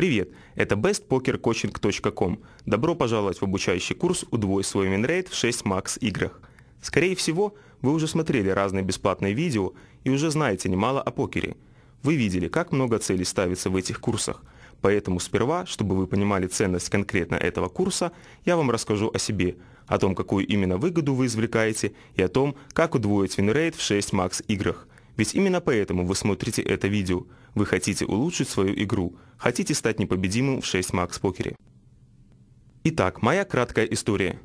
Привет, это bestpokercoaching.com. Добро пожаловать в обучающий курс «Удвой свой минрейт в 6 макс играх». Скорее всего, вы уже смотрели разные бесплатные видео и уже знаете немало о покере. Вы видели, как много целей ставится в этих курсах. Поэтому сперва, чтобы вы понимали ценность конкретно этого курса, я вам расскажу о себе, о том, какую именно выгоду вы извлекаете и о том, как удвоить винрейт в 6 макс играх. Ведь именно поэтому вы смотрите это видео. Вы хотите улучшить свою игру, хотите стать непобедимым в 6 макс-покере. Итак, моя краткая история.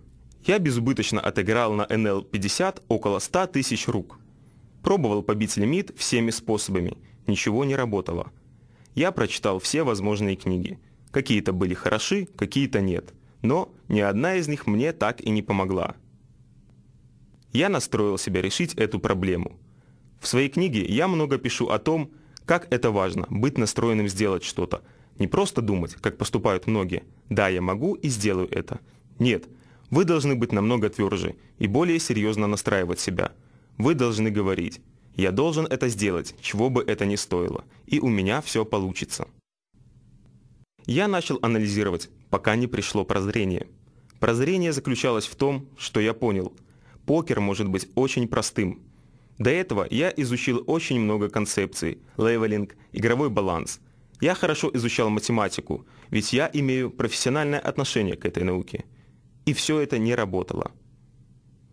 Я безубыточно отыграл на NL50 около 100 тысяч рук. Пробовал побить лимит всеми способами. Ничего не работало. Я прочитал все возможные книги. Какие-то были хороши, какие-то нет. Но ни одна из них мне так и не помогла. Я настроил себя решить эту проблему – в своей книге я много пишу о том, как это важно, быть настроенным сделать что-то. Не просто думать, как поступают многие. Да, я могу и сделаю это. Нет, вы должны быть намного тверже и более серьезно настраивать себя. Вы должны говорить «Я должен это сделать, чего бы это ни стоило, и у меня все получится». Я начал анализировать, пока не пришло прозрение. Прозрение заключалось в том, что я понял, покер может быть очень простым – до этого я изучил очень много концепций, левелинг, игровой баланс. Я хорошо изучал математику, ведь я имею профессиональное отношение к этой науке. И все это не работало.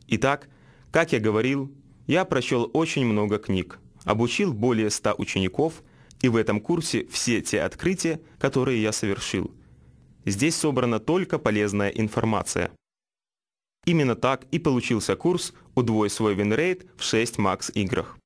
Итак, как я говорил, я прочел очень много книг, обучил более 100 учеников, и в этом курсе все те открытия, которые я совершил. Здесь собрана только полезная информация. Именно так и получился курс «Удвой свой винрейт» в 6 макс-играх.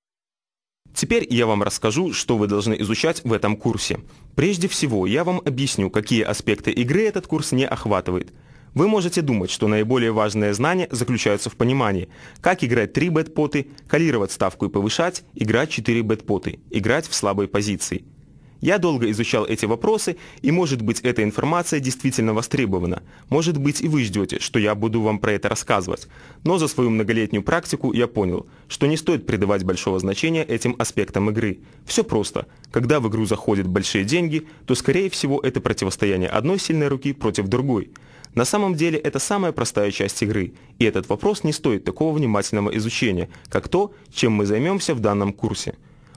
Теперь я вам расскажу, что вы должны изучать в этом курсе. Прежде всего, я вам объясню, какие аспекты игры этот курс не охватывает. Вы можете думать, что наиболее важные знания заключаются в понимании, как играть 3 бэтпоты, калировать ставку и повышать, играть 4 бэтпоты, играть в слабой позиции – я долго изучал эти вопросы, и, может быть, эта информация действительно востребована. Может быть, и вы ждете, что я буду вам про это рассказывать. Но за свою многолетнюю практику я понял, что не стоит придавать большого значения этим аспектам игры. Все просто. Когда в игру заходят большие деньги, то, скорее всего, это противостояние одной сильной руки против другой. На самом деле это самая простая часть игры, и этот вопрос не стоит такого внимательного изучения, как то, чем мы займемся в данном курсе.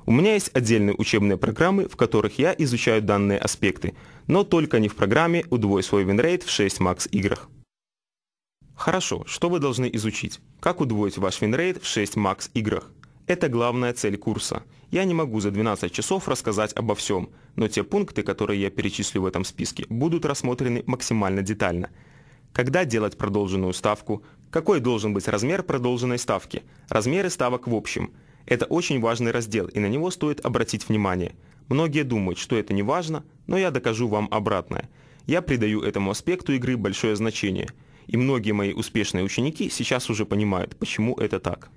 У меня есть отдельные учебные программы, в которых я изучаю данные аспекты, но только не в программе «Удвой свой винрейт в 6 макс играх». Хорошо, что вы должны изучить? Как удвоить ваш винрейт в 6 макс играх? Это главная цель курса. Я не могу за 12 часов рассказать обо всем, но те пункты, которые я перечислю в этом списке, будут рассмотрены максимально детально. Когда делать продолженную ставку? Какой должен быть размер продолженной ставки? Размеры ставок в общем – это очень важный раздел, и на него стоит обратить внимание. Многие думают, что это не важно, но я докажу вам обратное. Я придаю этому аспекту игры большое значение, и многие мои успешные ученики сейчас уже понимают, почему это так.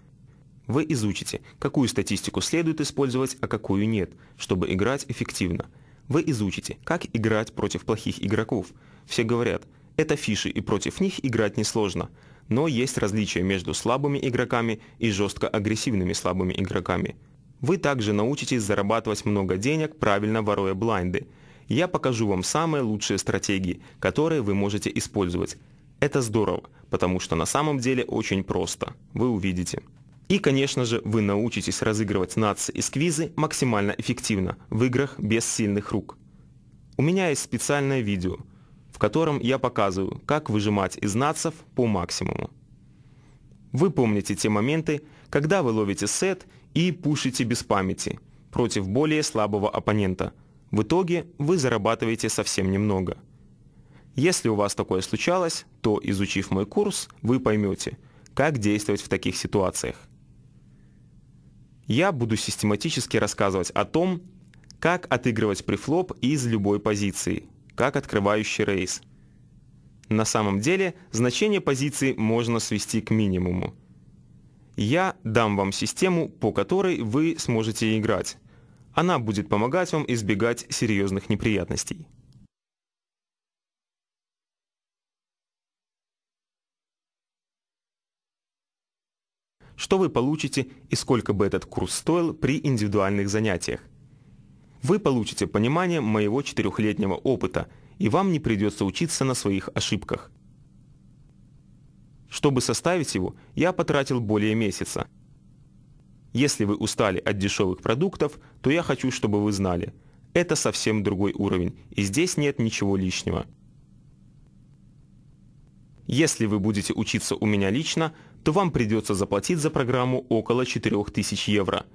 Вы изучите, какую статистику следует использовать, а какую нет, чтобы играть эффективно. Вы изучите, как играть против плохих игроков. Все говорят, это фиши и против них играть несложно. Но есть различия между слабыми игроками и жестко агрессивными слабыми игроками. Вы также научитесь зарабатывать много денег, правильно воруя блайнды. Я покажу вам самые лучшие стратегии, которые вы можете использовать. Это здорово, потому что на самом деле очень просто. Вы увидите. И, конечно же, вы научитесь разыгрывать нации и сквизы максимально эффективно в играх без сильных рук. У меня есть специальное видео – котором я показываю, как выжимать из нацев по максимуму. Вы помните те моменты, когда вы ловите сет и пушите без памяти против более слабого оппонента. В итоге вы зарабатываете совсем немного. Если у вас такое случалось, то, изучив мой курс, вы поймете, как действовать в таких ситуациях. Я буду систематически рассказывать о том, как отыгрывать префлоп из любой позиции, как открывающий рейс. На самом деле значение позиции можно свести к минимуму. Я дам вам систему, по которой вы сможете играть. Она будет помогать вам избегать серьезных неприятностей. Что вы получите и сколько бы этот курс стоил при индивидуальных занятиях? Вы получите понимание моего четырехлетнего опыта, и вам не придется учиться на своих ошибках. Чтобы составить его, я потратил более месяца. Если вы устали от дешевых продуктов, то я хочу, чтобы вы знали. Это совсем другой уровень, и здесь нет ничего лишнего. Если вы будете учиться у меня лично, то вам придется заплатить за программу около 4000 евро.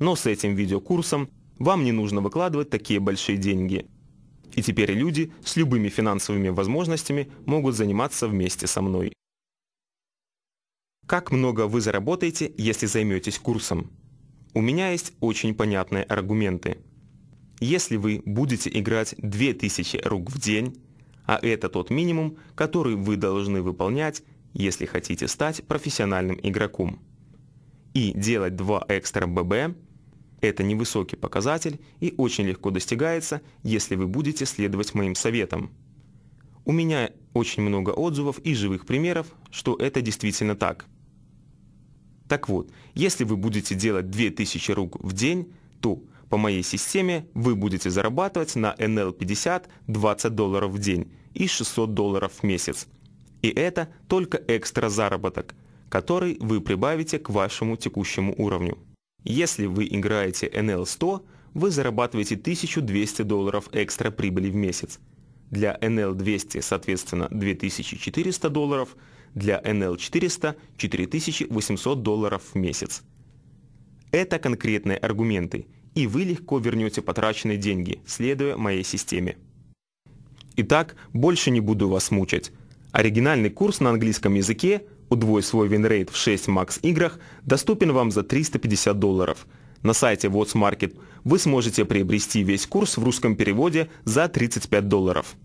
Но с этим видеокурсом вам не нужно выкладывать такие большие деньги. И теперь люди с любыми финансовыми возможностями могут заниматься вместе со мной. Как много вы заработаете, если займетесь курсом? У меня есть очень понятные аргументы. Если вы будете играть 2000 рук в день, а это тот минимум, который вы должны выполнять, если хотите стать профессиональным игроком, и делать 2 экстра ББ – это невысокий показатель и очень легко достигается, если вы будете следовать моим советам. У меня очень много отзывов и живых примеров, что это действительно так. Так вот, если вы будете делать 2000 рук в день, то по моей системе вы будете зарабатывать на NL50 20 долларов в день и 600 долларов в месяц. И это только экстра заработок, который вы прибавите к вашему текущему уровню. Если вы играете NL100, вы зарабатываете 1200 долларов экстра прибыли в месяц. Для NL200, соответственно, 2400 долларов, для NL400 – 4800 долларов в месяц. Это конкретные аргументы, и вы легко вернете потраченные деньги, следуя моей системе. Итак, больше не буду вас мучать. Оригинальный курс на английском языке удвой свой винрейт в 6 макс играх, доступен вам за 350 долларов. На сайте WhatsMarket вы сможете приобрести весь курс в русском переводе за 35 долларов.